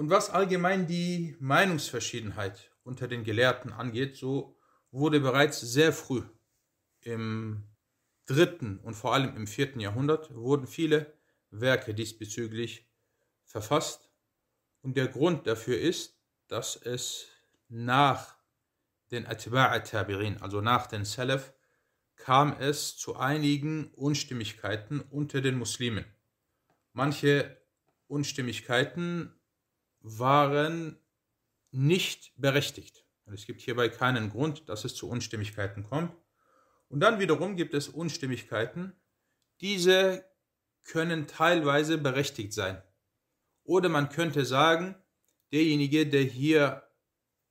Und was allgemein die Meinungsverschiedenheit unter den Gelehrten angeht, so wurde bereits sehr früh im dritten und vor allem im vierten Jahrhundert wurden viele Werke diesbezüglich verfasst. Und der Grund dafür ist, dass es nach den Atba'a Tabirin, also nach den Salaf, kam es zu einigen Unstimmigkeiten unter den Muslimen. Manche Unstimmigkeiten waren nicht berechtigt. Und es gibt hierbei keinen Grund, dass es zu Unstimmigkeiten kommt. Und dann wiederum gibt es Unstimmigkeiten. Diese können teilweise berechtigt sein. Oder man könnte sagen, derjenige, der hier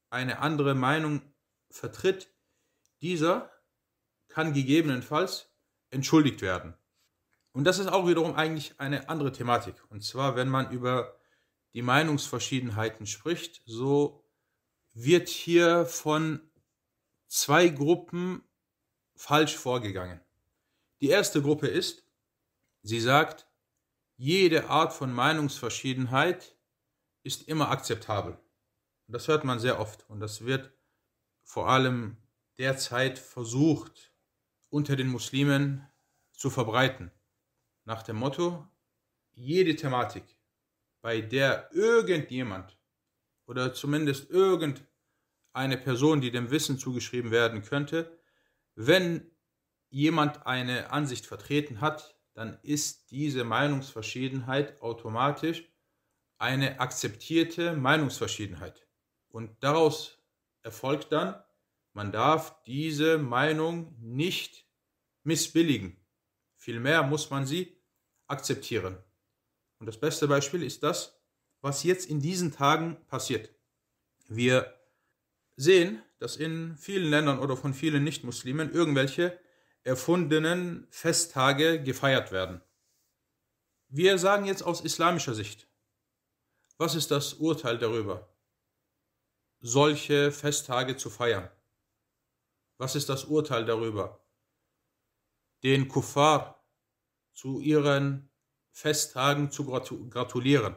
eine andere Meinung vertritt, dieser kann gegebenenfalls entschuldigt werden. Und das ist auch wiederum eigentlich eine andere Thematik. Und zwar, wenn man über die Meinungsverschiedenheiten spricht, so wird hier von zwei Gruppen falsch vorgegangen. Die erste Gruppe ist, sie sagt, jede Art von Meinungsverschiedenheit ist immer akzeptabel. Das hört man sehr oft und das wird vor allem derzeit versucht unter den Muslimen zu verbreiten. Nach dem Motto, jede Thematik, bei der irgendjemand oder zumindest irgendeine Person, die dem Wissen zugeschrieben werden könnte, wenn jemand eine Ansicht vertreten hat, dann ist diese Meinungsverschiedenheit automatisch eine akzeptierte Meinungsverschiedenheit. Und daraus erfolgt dann, man darf diese Meinung nicht missbilligen. Vielmehr muss man sie akzeptieren. Und das beste Beispiel ist das, was jetzt in diesen Tagen passiert. Wir sehen, dass in vielen Ländern oder von vielen Nichtmuslimen irgendwelche erfundenen Festtage gefeiert werden. Wir sagen jetzt aus islamischer Sicht, was ist das Urteil darüber, solche Festtage zu feiern? Was ist das Urteil darüber, den Kuffar zu ihren Festtagen zu gratulieren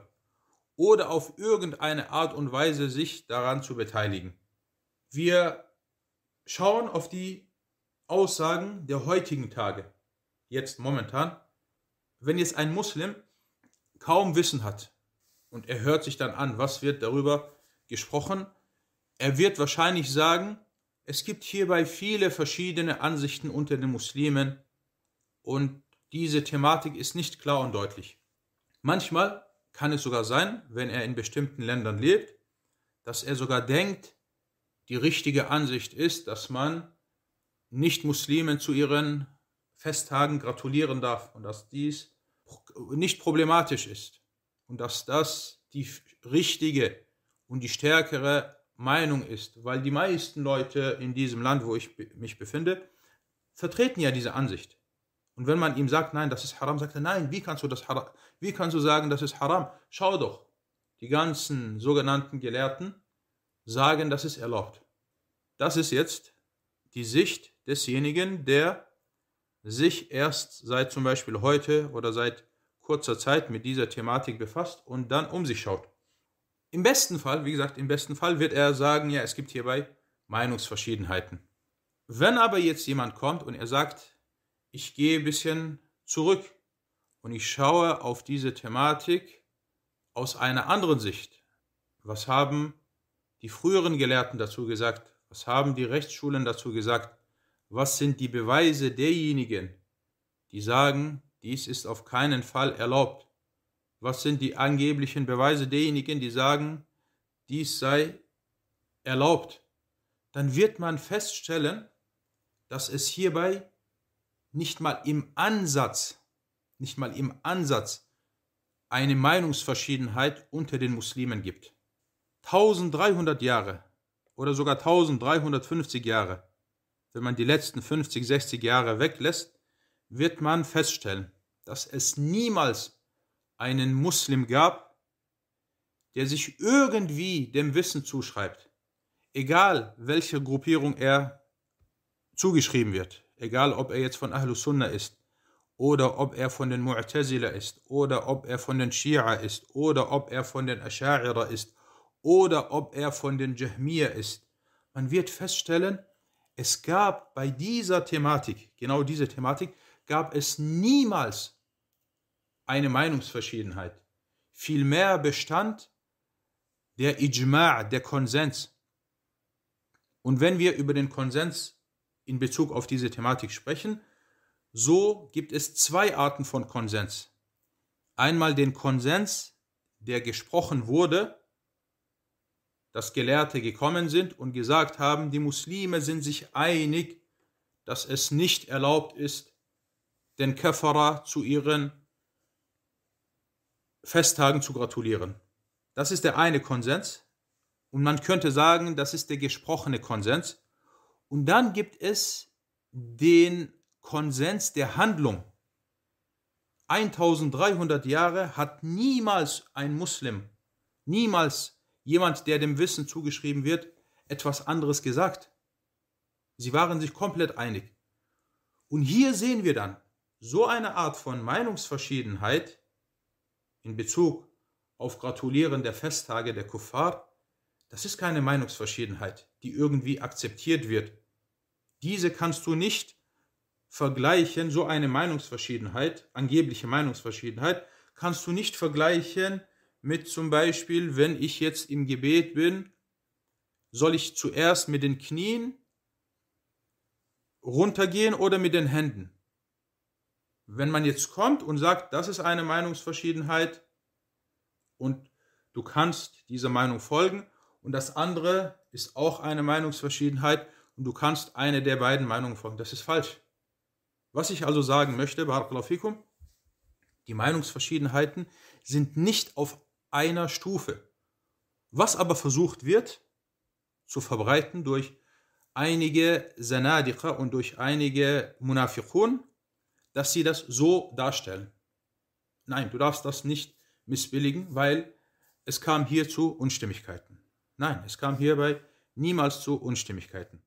oder auf irgendeine Art und Weise sich daran zu beteiligen. Wir schauen auf die Aussagen der heutigen Tage, jetzt momentan, wenn jetzt ein Muslim kaum Wissen hat und er hört sich dann an, was wird darüber gesprochen, er wird wahrscheinlich sagen, es gibt hierbei viele verschiedene Ansichten unter den Muslimen und diese Thematik ist nicht klar und deutlich. Manchmal kann es sogar sein, wenn er in bestimmten Ländern lebt, dass er sogar denkt, die richtige Ansicht ist, dass man Nicht-Muslimen zu ihren Festtagen gratulieren darf und dass dies nicht problematisch ist und dass das die richtige und die stärkere Meinung ist, weil die meisten Leute in diesem Land, wo ich mich befinde, vertreten ja diese Ansicht. Und wenn man ihm sagt, nein, das ist haram, sagt er, nein, wie kannst du das haram, wie kannst du sagen, das ist haram? Schau doch, die ganzen sogenannten Gelehrten sagen, das ist erlaubt. Das ist jetzt die Sicht desjenigen, der sich erst seit zum Beispiel heute oder seit kurzer Zeit mit dieser Thematik befasst und dann um sich schaut. Im besten Fall, wie gesagt, im besten Fall wird er sagen, ja, es gibt hierbei Meinungsverschiedenheiten. Wenn aber jetzt jemand kommt und er sagt, ich gehe ein bisschen zurück und ich schaue auf diese Thematik aus einer anderen Sicht. Was haben die früheren Gelehrten dazu gesagt? Was haben die Rechtsschulen dazu gesagt? Was sind die Beweise derjenigen, die sagen, dies ist auf keinen Fall erlaubt? Was sind die angeblichen Beweise derjenigen, die sagen, dies sei erlaubt? Dann wird man feststellen, dass es hierbei nicht mal im Ansatz, nicht mal im Ansatz eine Meinungsverschiedenheit unter den Muslimen gibt. 1300 Jahre oder sogar 1350 Jahre, wenn man die letzten 50, 60 Jahre weglässt, wird man feststellen, dass es niemals einen Muslim gab, der sich irgendwie dem Wissen zuschreibt, egal welcher Gruppierung er zugeschrieben wird, Egal, ob er jetzt von Ahlus Sunnah ist oder ob er von den Mu'tazila ist oder ob er von den Shia ist oder ob er von den Asha'ira ist oder ob er von den Jahmiya ist. Man wird feststellen, es gab bei dieser Thematik, genau diese Thematik, gab es niemals eine Meinungsverschiedenheit. Vielmehr bestand der Ijma', der Konsens. Und wenn wir über den Konsens in Bezug auf diese Thematik sprechen, so gibt es zwei Arten von Konsens. Einmal den Konsens, der gesprochen wurde, dass Gelehrte gekommen sind und gesagt haben, die Muslime sind sich einig, dass es nicht erlaubt ist, den Käferer zu ihren Festtagen zu gratulieren. Das ist der eine Konsens. Und man könnte sagen, das ist der gesprochene Konsens. Und dann gibt es den Konsens der Handlung. 1300 Jahre hat niemals ein Muslim, niemals jemand, der dem Wissen zugeschrieben wird, etwas anderes gesagt. Sie waren sich komplett einig. Und hier sehen wir dann so eine Art von Meinungsverschiedenheit in Bezug auf Gratulieren der Festtage der Kuffar. Das ist keine Meinungsverschiedenheit, die irgendwie akzeptiert wird diese kannst du nicht vergleichen, so eine Meinungsverschiedenheit, angebliche Meinungsverschiedenheit, kannst du nicht vergleichen mit zum Beispiel, wenn ich jetzt im Gebet bin, soll ich zuerst mit den Knien runtergehen oder mit den Händen? Wenn man jetzt kommt und sagt, das ist eine Meinungsverschiedenheit und du kannst dieser Meinung folgen und das andere ist auch eine Meinungsverschiedenheit und du kannst eine der beiden Meinungen folgen. Das ist falsch. Was ich also sagen möchte, Barakallahu fikum, die Meinungsverschiedenheiten sind nicht auf einer Stufe. Was aber versucht wird, zu verbreiten durch einige Sanadiqa und durch einige Munafiqun, dass sie das so darstellen. Nein, du darfst das nicht missbilligen, weil es kam hier zu Unstimmigkeiten. Nein, es kam hierbei niemals zu Unstimmigkeiten.